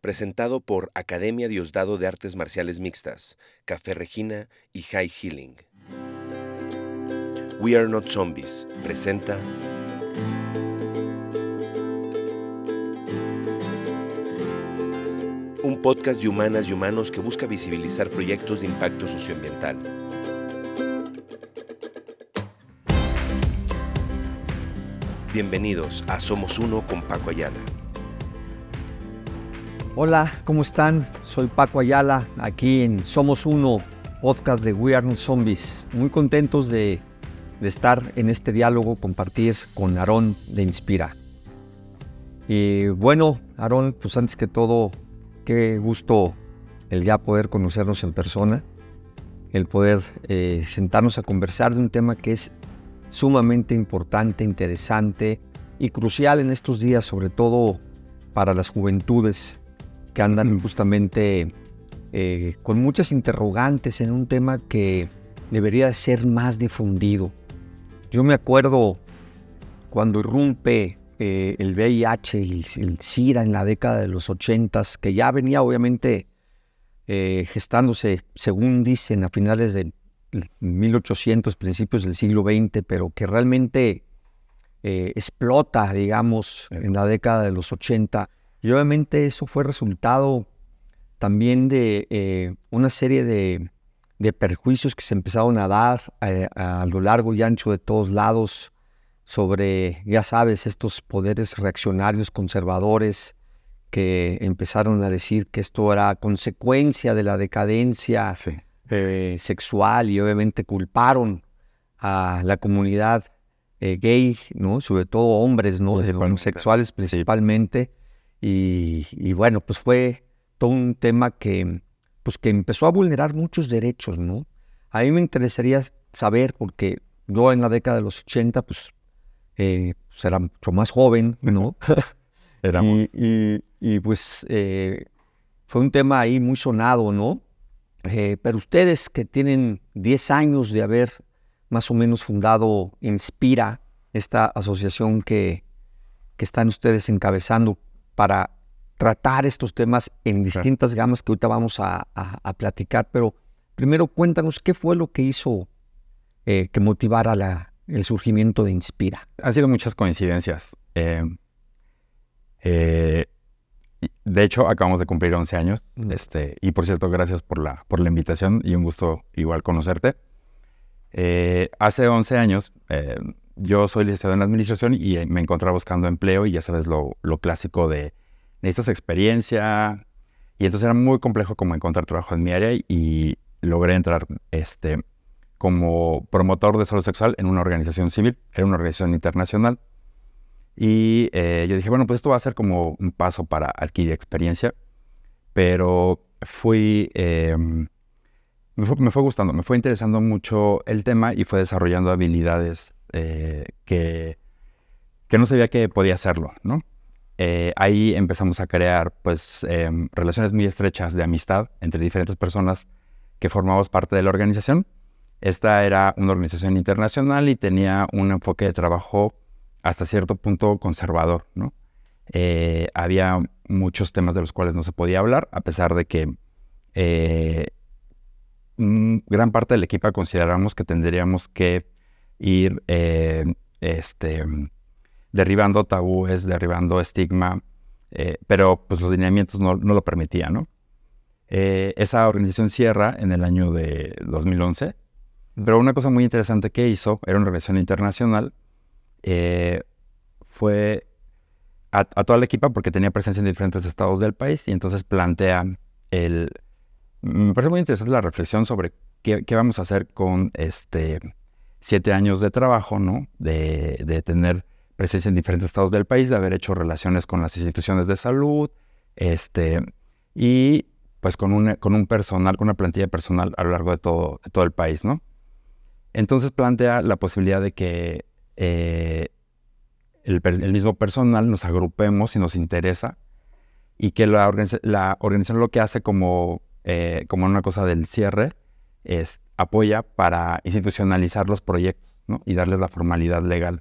presentado por Academia Diosdado de Artes Marciales Mixtas, Café Regina y High Healing. We Are Not Zombies presenta un podcast de humanas y humanos que busca visibilizar proyectos de impacto socioambiental. Bienvenidos a Somos Uno con Paco Ayala. Hola, ¿cómo están? Soy Paco Ayala, aquí en Somos Uno, podcast de We Are Zombies. Muy contentos de, estar en este diálogo, compartir con Aarón de Inspira. Y bueno, Aarón, pues antes que todo, qué gusto el ya poder conocernos en persona, el poder eh, sentarnos a conversar de un tema que es sumamente importante, interesante y crucial en estos días, sobre todo para las juventudes que andan justamente eh, con muchas interrogantes en un tema que debería ser más difundido. Yo me acuerdo cuando irrumpe eh, el VIH y el, SIDA en la década de los 80, que ya venía obviamente eh, gestándose, según dicen, a finales de 1800, principios del siglo XX, pero que realmente explota, digamos, en la década de los 80. Y obviamente eso fue resultado también de eh, una serie de, perjuicios que se empezaron a dar eh, a, lo largo y ancho de todos lados sobre, ya sabes, estos poderes reaccionarios conservadores que empezaron a decir que esto era consecuencia de la decadencia eh, sexual y obviamente culparon a la comunidad gay, ¿no? Sobre todo hombres, ¿no? Homosexuales principalmente. Y, bueno, pues fue todo un tema que, pues que empezó a vulnerar muchos derechos, ¿no? A mí me interesaría saber, porque yo en la década de los 80, pues, eh, pues, era mucho más joven, ¿no? Era Y, y, pues eh, fue un tema ahí muy sonado, ¿no? Eh, pero ustedes que tienen 10 años de haber más o menos fundado Inspira, esta asociación que, que están ustedes encabezando, para tratar estos temas en distintas gamas que ahorita vamos a, platicar. Pero primero cuéntanos qué fue lo que hizo eh, que motivara el surgimiento de Inspira. Han sido muchas coincidencias. Em, eh, de hecho, acabamos de cumplir 11 años. Mm. Este, y por cierto, gracias por la, por la invitación y un gusto igual conocerte. Eh, hace 11 años em, yo soy licenciado en administración y eh, me encontraba buscando empleo y ya sabes lo, clásico de necesitas experiencia. Y entonces era muy complejo como encontrar trabajo en mi área y logré entrar este, como promotor de salud sexual en una organización civil, era una organización internacional. Y eh, yo dije, bueno, pues esto va a ser como un paso para adquirir experiencia, pero fui, em, me, fue, me fue gustando, me fue interesando mucho el tema y fue desarrollando habilidades eh, que, que, no sabía que podía hacerlo, ¿no? Eh, ahí empezamos a crear, pues, em, relaciones muy estrechas de amistad entre diferentes personas que formamos parte de la organización. Esta era una organización internacional y tenía un enfoque de trabajo hasta cierto punto conservador, ¿no? Eh, había muchos temas de los cuales no se podía hablar, a pesar de que gran parte del equipo consideramos que tendríamos que ir eh, este, derribando tabúes, derribando estigma, eh, pero pues los lineamientos no, lo permitían, ¿no? Eh, esa organización cierra en el año de 2011, pero una cosa muy interesante que hizo, era una revisión internacional, fue a, toda la equipa porque tenía presencia en diferentes estados del país y entonces plantean el... Me parece muy interesante la reflexión sobre qué vamos a hacer con este siete años de trabajo, ¿no? De, de, tener presencia en diferentes estados del país, de haber hecho relaciones con las instituciones de salud, este, y pues con, con un personal, con una plantilla de personal a lo largo de todo, todo el país, ¿no? Entonces plantea la posibilidad de que eh, el, mismo personal nos agrupemos si nos interesa y que la, organización lo que hace como, eh, como una cosa del cierre es apoya para institucionalizar los proyectos y darles la formalidad legal,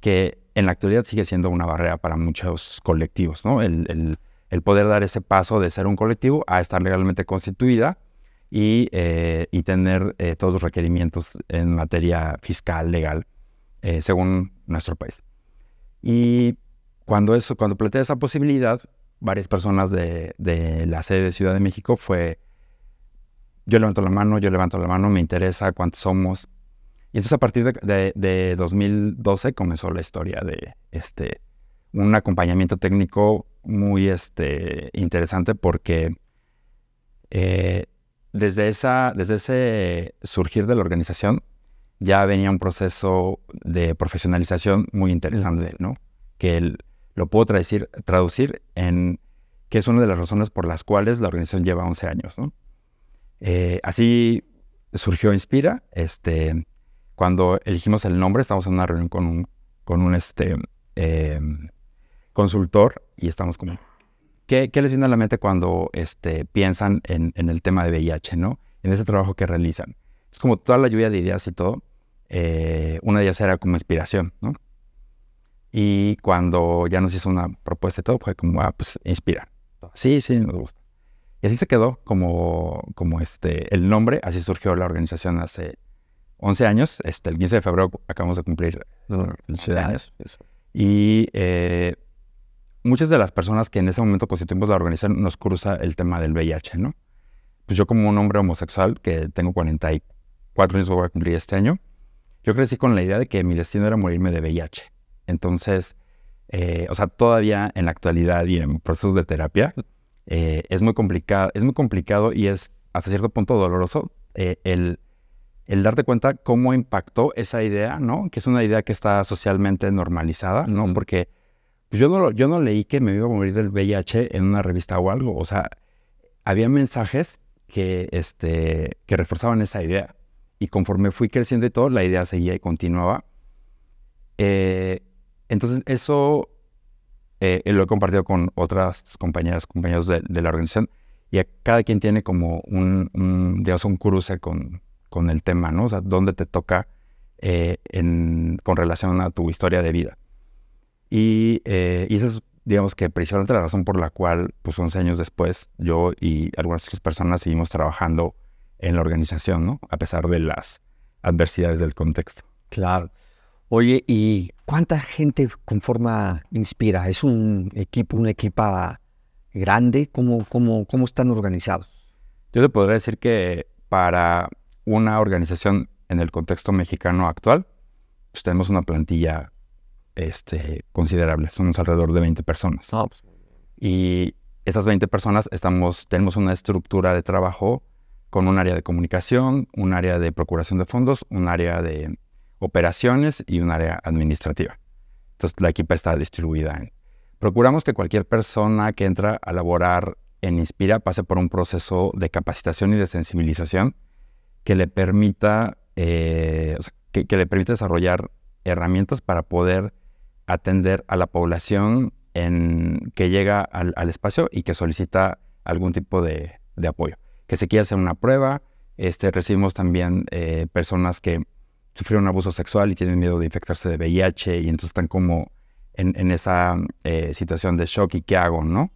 que en la actualidad sigue siendo una barrera para muchos colectivos, el, poder dar ese paso de ser un colectivo a estar legalmente constituida y, eh, tener eh, todos los requerimientos en materia fiscal, legal, eh, según nuestro país. Y cuando, eso, cuando planteé esa posibilidad, varias personas de, de la sede de Ciudad de México fue yo levanto la mano, yo levanto la mano, me interesa cuántos somos. Y entonces a partir de, 2012 comenzó la historia de este, un acompañamiento técnico muy este, interesante porque eh, desde, esa, desde ese surgir de la organización ya venía un proceso de profesionalización muy interesante, ¿no? Que lo puedo traducir, traducir en que es una de las razones por las cuales la organización lleva 11 años, ¿no? Eh, así surgió Inspira. Este, cuando elegimos el nombre, estamos en una reunión con un, con un este, em, consultor y estamos como, ¿qué, les viene a la mente cuando este, piensan en, el tema de VIH, ¿no? En ese trabajo que realizan. Es como toda la lluvia de ideas y todo. Eh, una de ellas era como inspiración, ¿no? Y cuando ya nos hizo una propuesta y todo, fue como, ah, pues inspira. Sí, sí, nos gusta. Y así se quedó como, como este, el nombre, así surgió la organización hace 11 años, este, el 15 de febrero acabamos de cumplir años. Y eh, muchas de las personas que en ese momento constituimos la organización nos cruza el tema del VIH, ¿no? Pues yo como un hombre homosexual, que tengo 44 años, voy a cumplir este año, yo crecí con la idea de que mi destino era morirme de VIH. Entonces, eh, o sea, todavía en la actualidad y en procesos de terapia, eh, es, muy complicado, es muy complicado y es hasta cierto punto doloroso eh, el, el, darte cuenta cómo impactó esa idea, ¿no? Que es una idea que está socialmente normalizada, ¿no? Porque pues, yo no, yo no leí que me iba a morir del VIH en una revista o algo, o sea, había mensajes que, este, que reforzaban esa idea. Y conforme fui creciendo y todo, la idea seguía y continuaba. Eh, entonces, eso eh, lo he compartido con otras compañeras, compañeros de, la organización, y a cada quien tiene como un, digamos, un cruce con, con el tema, ¿no? O sea, dónde te toca eh, con relación a tu historia de vida. Y, eh, eso es, digamos que principalmente la razón por la cual, pues 11 años después, yo y algunas otras personas seguimos trabajando en la organización, ¿no? A pesar de las adversidades del contexto. Claro. Oye, y ¿Cuánta gente conforma Inspira? ¿Es un equipo, una equipa grande? ¿Cómo, cómo están organizados? Yo te podría decir que para una organización en el contexto mexicano actual, pues tenemos una plantilla este, considerable. Somos alrededor de 20 personas. Ah, pues, y esas 20 personas tenemos una estructura de trabajo con un área de comunicación, un área de procuración de fondos, un área de operaciones y un área administrativa. Entonces, la equipa está distribuida. En. Procuramos que cualquier persona que entra a laborar en Inspira pase por un proceso de capacitación y de sensibilización que le permita, eh, que, le desarrollar herramientas para poder atender a la población que llega al, espacio y que solicita algún tipo de, apoyo. Que se quiera hacer una prueba. Este, recibimos también eh, personas que sufrieron abuso sexual y tienen miedo de infectarse de VIH y entonces están como en, esa eh, situación de shock y qué hago, ¿no?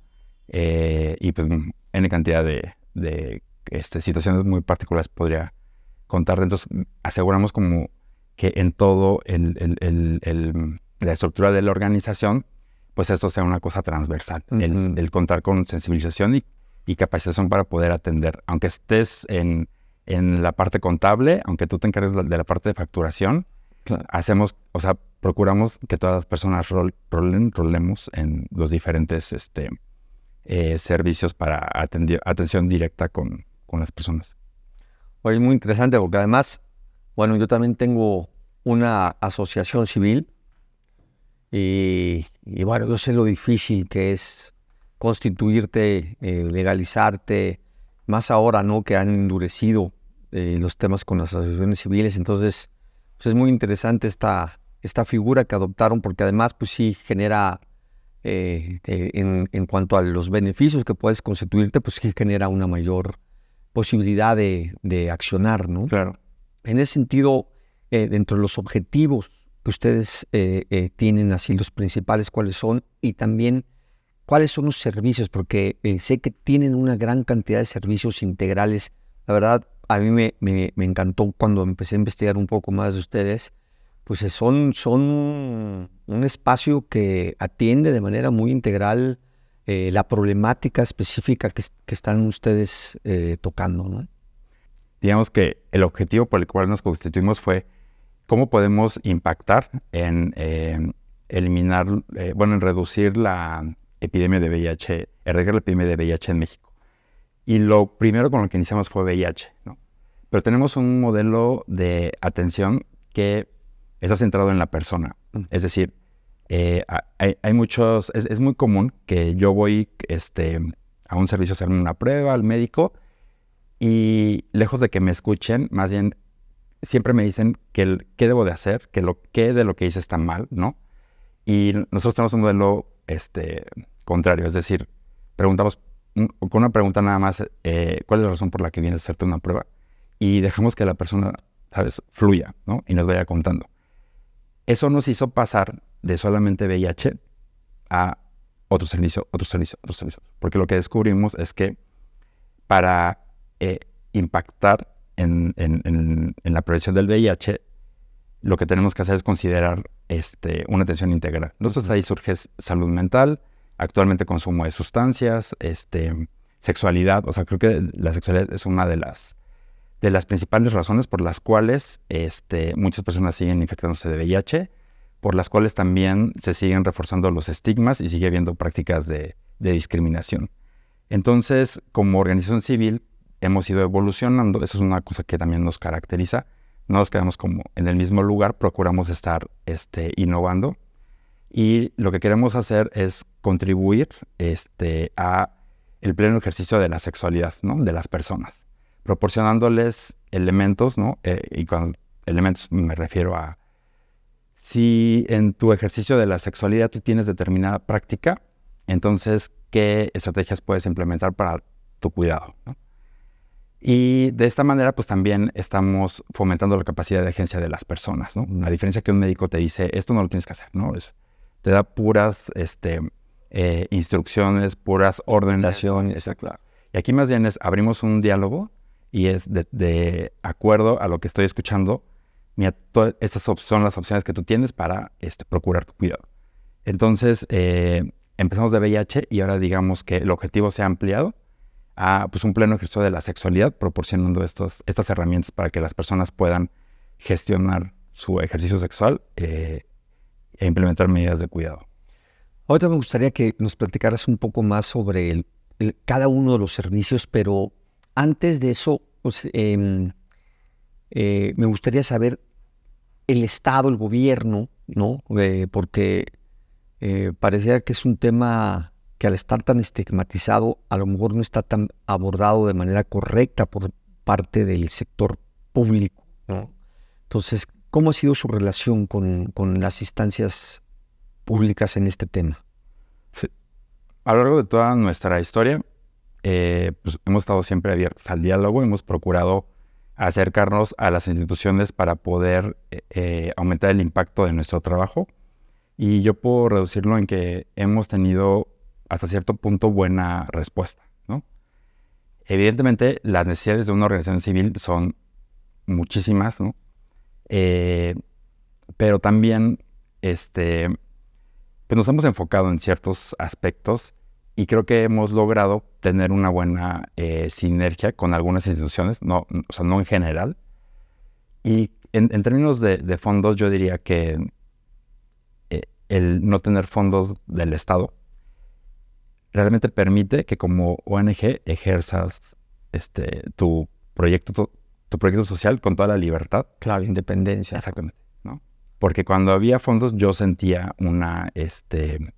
Eh, y pues mm, N cantidad de, este, situaciones muy particulares podría contar. Entonces mm, aseguramos como que en todo mm, la estructura de la organización, pues esto sea una cosa transversal, el, contar con sensibilización y capacitación para poder atender, aunque estés en en la parte contable, aunque tú te encargues de la parte de facturación, hacemos, o sea, procuramos que todas las personas rolen, rolemos en los diferentes este, eh, servicios para atención directa con, las personas. Es muy interesante porque además, bueno, yo también tengo una asociación civil y, bueno, yo sé lo difícil que es constituirte, eh, legalizarte, más ahora, ¿no? Que han endurecido eh, los temas con las asociaciones civiles. Entonces, pues es muy interesante esta, esta figura que adoptaron, porque además, pues sí genera, eh, eh, en, cuanto a los beneficios que puedes constituirte, pues sí genera una mayor posibilidad de, accionar, ¿no? Claro. En ese sentido, dentro de los objetivos que ustedes tienen, así los principales, ¿cuáles son? Y también cuáles son los servicios, porque eh, sé que tienen una gran cantidad de servicios integrales. La verdad, a mí me, encantó cuando empecé a investigar un poco más de ustedes. Pues eh, son, son un espacio que atiende de manera muy integral eh, la problemática específica que, están ustedes tocando. Digamos que el objetivo por el cual nos constituimos fue cómo podemos impactar en eliminar, bueno, en reducir la epidemia de VIH, erradicar la epidemia de VIH en México. Y lo primero con lo que iniciamos fue VIH, ¿no? Pero tenemos un modelo de atención que está centrado en la persona. Mm. Es decir, eh, hay, muchos, es, muy común que yo voy este, a un servicio a hacerme una prueba al médico y lejos de que me escuchen, más bien siempre me dicen que qué debo de hacer, que lo que de lo que hice está mal, ¿no? Y nosotros tenemos un modelo este, contrario. Es decir, preguntamos con una pregunta nada más, eh, ¿cuál es la razón por la que vienes a hacerte una prueba? Y dejamos que la persona, ¿sabes?, fluya, ¿no? Y nos vaya contando. Eso nos hizo pasar de solamente VIH a otro servicio, otros servicios otro Porque lo que descubrimos es que para eh, impactar en, en, la prevención del VIH lo que tenemos que hacer es considerar este, una atención integral. Entonces ahí surge salud mental, actualmente consumo de sustancias, este, sexualidad. O sea, creo que la sexualidad es una de las, de las principales razones por las cuales este, muchas personas siguen infectándose de VIH, por las cuales también se siguen reforzando los estigmas y sigue habiendo prácticas de, de discriminación. Entonces, como organización civil, hemos ido evolucionando. Eso es una cosa que también nos caracteriza no nos quedamos como en el mismo lugar, procuramos estar este, innovando. Y lo que queremos hacer es contribuir este, a el pleno ejercicio de la sexualidad ¿no? de las personas, proporcionándoles elementos, ¿no? Eh, y con elementos me refiero a si en tu ejercicio de la sexualidad tú tienes determinada práctica, entonces, ¿qué estrategias puedes implementar para tu cuidado? ¿no? Y de esta manera, pues también estamos fomentando la capacidad de agencia de las personas, ¿no? A diferencia que un médico te dice, esto no lo tienes que hacer, ¿no? te da puras este, eh, instrucciones, puras órdenes. Exacto. Y aquí más bien es, abrimos un diálogo y es de, acuerdo a lo que estoy escuchando, estas son las opciones que tú tienes para este, procurar tu cuidado. Entonces, eh, empezamos de VIH y ahora digamos que el objetivo se ha ampliado a pues, un pleno ejercicio de la sexualidad, proporcionando estos, estas herramientas para que las personas puedan gestionar su ejercicio sexual eh, e implementar medidas de cuidado. Ahorita me gustaría que nos platicaras un poco más sobre cada uno de los servicios, pero antes de eso, pues, em, eh, me gustaría saber el Estado, el gobierno, ¿no? Eh, porque parecía que es un tema que al estar tan estigmatizado a lo mejor no está tan abordado de manera correcta por parte del sector público. Entonces, ¿cómo ha sido su relación con, las instancias públicas en este tema? A lo largo de toda nuestra historia, eh, pues, hemos estado siempre abiertos al diálogo, hemos procurado acercarnos a las instituciones para poder eh, eh, aumentar el impacto de nuestro trabajo. Y yo puedo reducirlo en que hemos tenido hasta cierto punto buena respuesta, ¿no? Evidentemente, las necesidades de una organización civil son muchísimas, ¿no? Eh, pero también, este, pues, nos hemos enfocado en ciertos aspectos y creo que hemos logrado tener una buena eh, sinergia con algunas instituciones, no, o sea, no en general. Y en, términos de, fondos, yo diría que eh, el no tener fondos del Estado, realmente permite que como ONG ejerzas este, tu proyecto, tu, proyecto social con toda la libertad. Claro, independencia. Exactamente, ¿no? Porque cuando había fondos yo sentía una, este,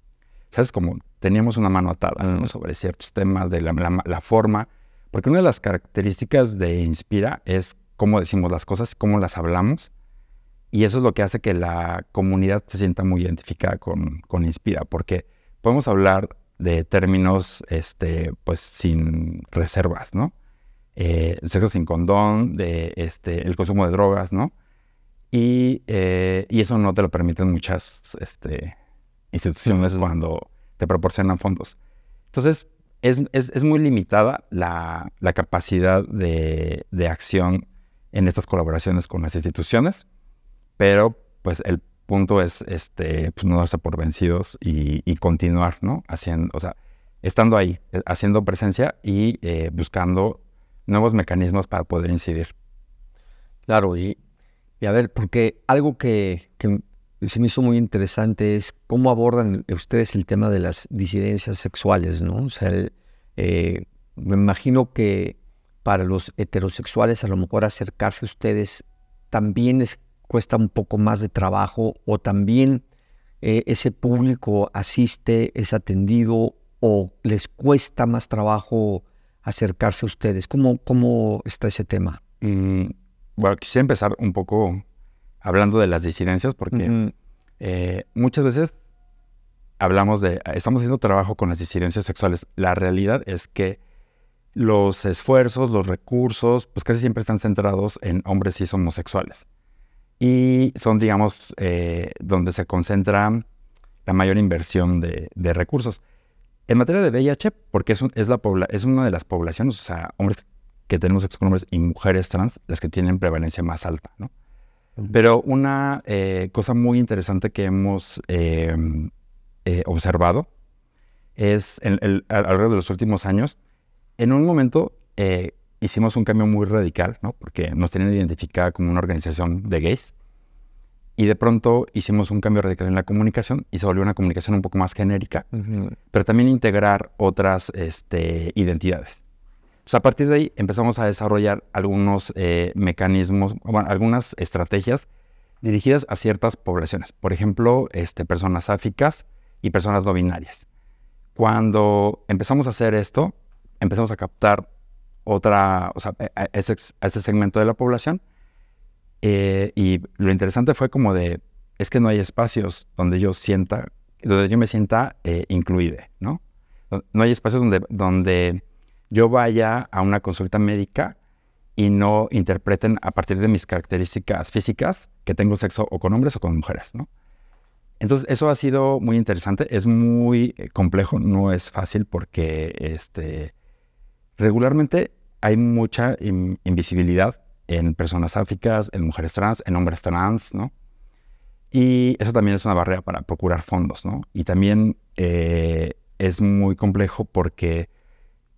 ¿sabes? Como teníamos una mano atada ¿no? sobre ciertos temas de la, la, forma, porque una de las características de Inspira es cómo decimos las cosas, cómo las hablamos, y eso es lo que hace que la comunidad se sienta muy identificada con, con Inspira, porque podemos hablar de términos, este, pues sin reservas, ¿no? Eh, sexo sin condón, de, este, el consumo de drogas, ¿no? Y, eh, eso no te lo permiten muchas este, instituciones cuando te proporcionan fondos. Entonces, es, muy limitada la, capacidad de, de acción en estas colaboraciones con las instituciones, pero pues el punto es este, pues, no darse por vencidos y, continuar, ¿no? Haciendo, o sea, estando ahí, eh, haciendo presencia y eh, buscando nuevos mecanismos para poder incidir. Claro, y, a ver, porque algo que, se me hizo muy interesante es cómo abordan ustedes el tema de las disidencias sexuales, ¿no? O sea, eh, me imagino que para los heterosexuales a lo mejor acercarse a ustedes también es cuesta un poco más de trabajo o también eh, ese público asiste, es atendido o les cuesta más trabajo acercarse a ustedes? ¿Cómo, cómo está ese tema? Mm, bueno, quisiera empezar un poco hablando de las disidencias porque eh, muchas veces hablamos de, estamos haciendo trabajo con las disidencias sexuales. La realidad es que los esfuerzos, los recursos, pues casi siempre están centrados en hombres y homosexuales y son, digamos, eh, donde se concentra la mayor inversión de, recursos. En materia de VIH, porque es, es, la es una de las poblaciones, o sea, hombres que tenemos sexo con hombres y mujeres trans, las que tienen prevalencia más alta, ¿no? Pero una eh, cosa muy interesante que hemos eh, observado es en, a lo largo de los últimos años, en un momento hicimos un cambio muy radical, ¿no? Porque nos tenían identificada como una organización de gays. Y de pronto hicimos un cambio radical en la comunicación y se volvió una comunicación un poco más genérica, pero también integrar otras este, identidades. a partir de ahí empezamos a desarrollar algunos eh, mecanismos, algunas estrategias dirigidas a ciertas poblaciones. Por ejemplo, este, personas áficas y personas no binarias. Cuando empezamos a hacer esto, empezamos a captar otra, o sea, a ese, ese segmento de la población. Eh, y lo interesante fue como de, es que no hay espacios donde yo sienta, donde yo me sienta eh, incluida, ¿no? No hay espacios donde, donde yo vaya a una consulta médica y no interpreten a partir de mis características físicas que tengo sexo o con hombres o con mujeres, ¿no? Entonces, eso ha sido muy interesante. Es muy eh, complejo, no es fácil porque este, regularmente hay mucha invisibilidad en personas áficas, en mujeres trans, en hombres trans, ¿no? Y eso también es una barrera para procurar fondos, ¿no? Y también eh, es muy complejo porque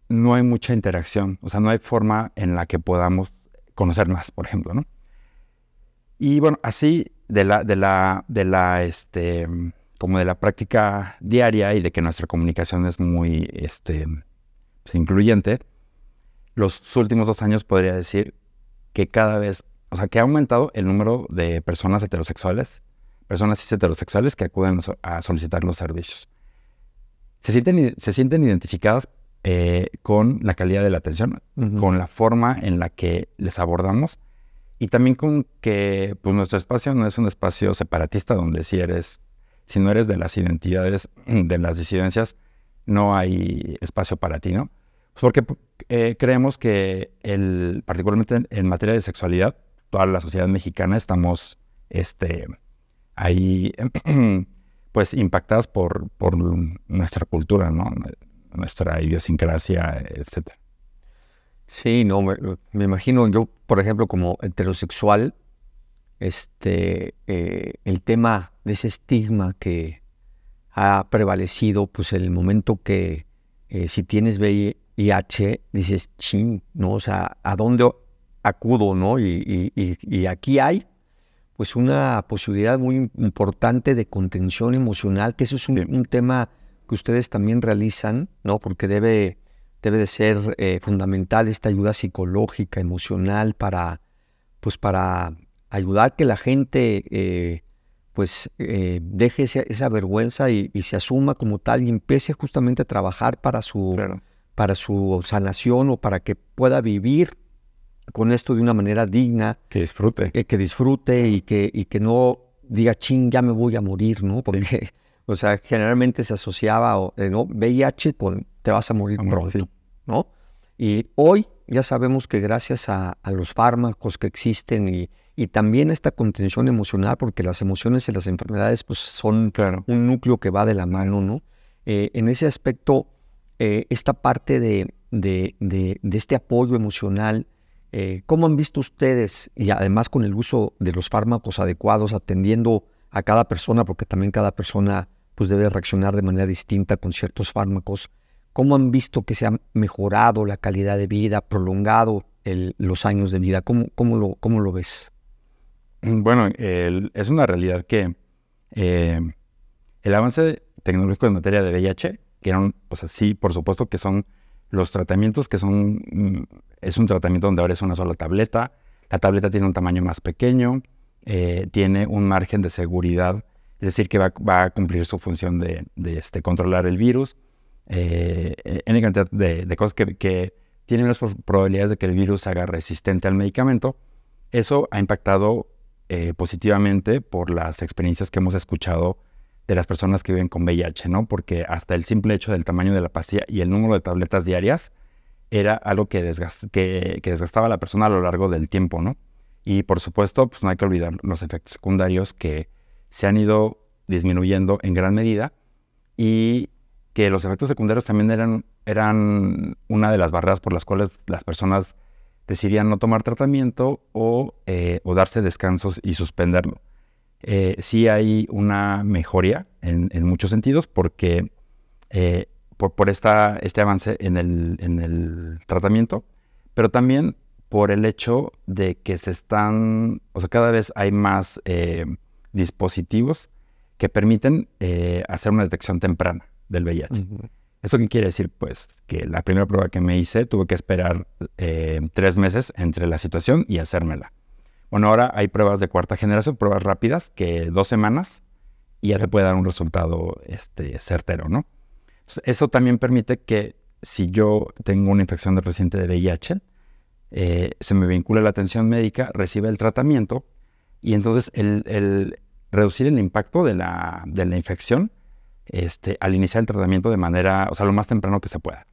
no hay mucha interacción, o sea, no hay forma en la que podamos conocer más, por ejemplo, ¿no? Y bueno, así de la, de la, de la, este, como de la práctica diaria y de que nuestra comunicación es muy, este, pues, incluyente, los últimos dos años podría decir que cada vez, o sea, que ha aumentado el número de personas heterosexuales, personas cis heterosexuales que acuden a solicitar los servicios. Se sienten, se sienten identificadas eh, con la calidad de la atención, con la forma en la que les abordamos y también con que pues, nuestro espacio no es un espacio separatista donde si eres, si no eres de las identidades, de las disidencias, no hay espacio para ti, ¿no? Pues, porque eh, creemos que el, particularmente en, materia de sexualidad, toda la sociedad mexicana estamos este, ahí pues impactadas por, por nuestra cultura, nuestra idiosincrasia, etc. Sí, no, me, imagino yo, por ejemplo, como heterosexual, este, eh, el tema de ese estigma que ha prevalecido, pues el momento que eh, si tienes VIH, y H, dices, ching, ¿no? O sea, ¿a dónde acudo, no? Y, y, y, aquí hay, pues, una posibilidad muy importante de contención emocional, que eso es un, tema que ustedes también realizan, ¿no? Porque debe, debe de ser eh, fundamental esta ayuda psicológica, emocional, para, pues, para ayudar que la gente... Eh, pues eh, deje esa, vergüenza y, se asuma como tal y empiece justamente a trabajar para su, para su sanación o para que pueda vivir con esto de una manera digna. Que disfrute. Eh, que, disfrute y que, y que no diga, ching, ya me voy a morir, ¿no? Porque, o sea, generalmente se asociaba, eh, ¿no? VIH con te vas a morir ¿no? Y hoy ya sabemos que gracias a, los fármacos que existen y, y también esta contención emocional, porque las emociones y las enfermedades pues son un núcleo que va de la mano, ¿no? Eh, en ese aspecto eh, esta parte de, este apoyo emocional. Eh, ¿Cómo han visto ustedes, y además con el uso de los fármacos adecuados, atendiendo a cada persona, porque también cada persona pues, debe reaccionar de manera distinta con ciertos fármacos, cómo han visto que se ha mejorado la calidad de vida, prolongado los años de vida? ¿Cómo, lo, lo ves? Mm, bueno, es una realidad que eh, el avance tecnológico en materia de VIH que eran, o sea, sí, por supuesto que son los tratamientos que son, mm, es un tratamiento donde ahora es una sola tableta, la tableta tiene un tamaño más pequeño, eh, tiene un margen de seguridad, es decir, que va, a cumplir su función de, este, controlar el virus, eh, en cantidad de, cosas que, que, tienen las probabilidades de que el virus se haga resistente al medicamento. Eso ha impactado eh, positivamente por las experiencias que hemos escuchado de las personas que viven con VIH, ¿no? Porque hasta el simple hecho del tamaño de la pastilla y el número de tabletas diarias era algo que, que, desgastaba a la persona a lo largo del tiempo, ¿no? Y por supuesto, pues no hay que olvidar los efectos secundarios que se han ido disminuyendo en gran medida y que los efectos secundarios también eran, eran una de las barreras por las cuales las personas decidían no tomar tratamiento o, eh, o darse descansos y suspenderlo eh, sí hay una mejoría en, muchos sentidos porque eh, por, esta, este avance en el, tratamiento, pero también por el hecho de que se están, o sea, cada vez hay más eh, dispositivos que permiten eh, hacer una detección temprana del VIH. ¿Eso qué quiere decir? Pues que la primera prueba que me hice tuve que esperar tres meses entre la situación y hacérmela. Bueno, ahora hay pruebas de cuarta generación, pruebas rápidas, que dos semanas y ya te puede dar un resultado este, certero, ¿no? eso también permite que si yo tengo una infección de reciente de VIH, eh, se me vincula la atención médica, recibe el tratamiento y entonces el, reducir el impacto de la, infección este, al iniciar el tratamiento de manera, o sea, lo más temprano que se pueda,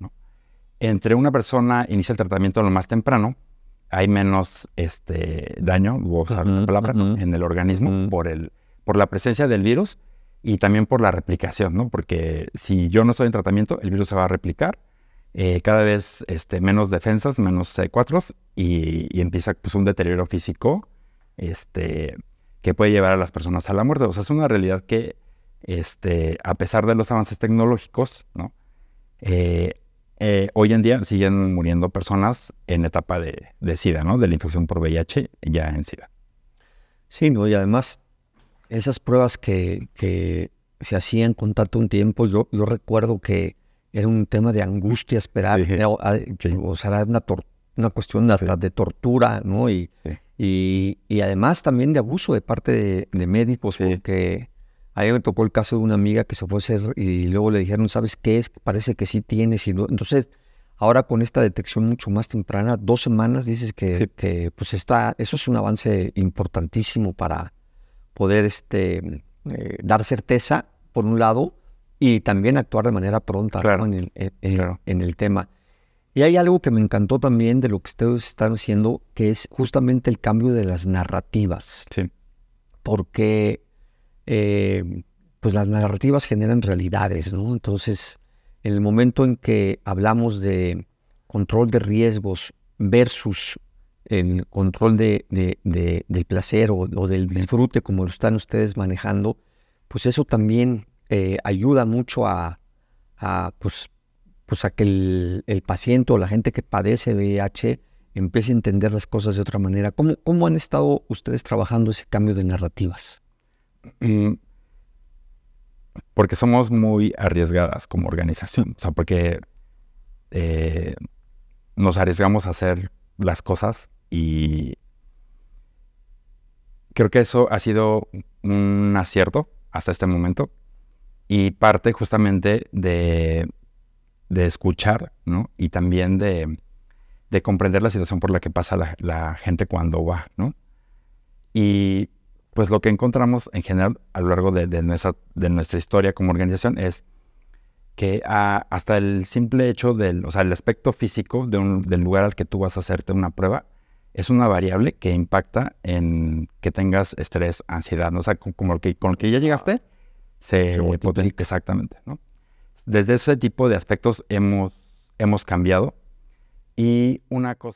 Entre una persona inicia el tratamiento lo más temprano hay menos este, daño, o usar palabra, en el organismo por, el, por la presencia del virus y también por la replicación, ¿no? Porque si yo no estoy en tratamiento, el virus se va a replicar, eh, cada vez este, menos defensas, menos C4 y, empieza pues, un deterioro físico este, que puede llevar a las personas a la muerte. O sea, es una realidad que, a pesar de los avances tecnológicos, ¿no? Eh, eh, hoy en día siguen muriendo personas en etapa de, SIDA, ¿no? De la infección por VIH ya en SIDA. Sí, y además esas pruebas que, que se hacían con tanto un tiempo, yo, yo recuerdo que era un tema de angustia esperar, ah, o, sea, era una, una cuestión hasta de tortura, ¿no? Y, y, además también de abuso de parte de, de médicos, porque Ahí me tocó el caso de una amiga que se fue a hacer y luego le dijeron, ¿sabes qué es? Parece que sí tienes. Y Entonces, ahora con esta detección mucho más temprana, dos semanas, dices que, pues está, eso es un avance importantísimo para poder este, eh, dar certeza, por un lado, y también actuar de manera pronta en, el, eh, eh, en el tema. Y hay algo que me encantó también de lo que ustedes están haciendo, que es justamente el cambio de las narrativas. Sí. Porque eh, pues las narrativas generan realidades, ¿no? Entonces, en el momento en que hablamos de control de riesgos versus el control del placer o, del disfrute como lo están ustedes manejando, pues eso también eh, ayuda mucho a, pues, pues que el, paciente o la gente que padece de VIH empiece a entender las cosas de otra manera. ¿Cómo han estado ustedes trabajando ese cambio de narrativas? Mm, porque somos muy arriesgadas como organización, o sea, porque eh, nos arriesgamos a hacer las cosas y creo que eso ha sido un acierto hasta este momento y parte justamente de, de escuchar, ¿no? Y también de, de comprender la situación por la que pasa la, la gente cuando va, ¿no? Y pues lo que encontramos en general a lo largo de, nuestra, historia como organización es que ah, hasta el simple hecho del, o sea, el aspecto físico del lugar al que tú vas a hacerte una prueba es una variable que impacta en que tengas estrés, ansiedad, o sea, con, como que, con que ya llegaste, se, se potencia exactamente, Desde ese tipo de aspectos hemos, hemos cambiado y una cosa...